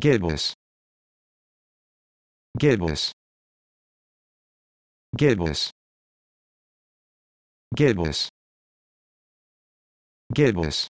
Gibbous. Gibbous. Gibbous. Gibbous. Gibbous.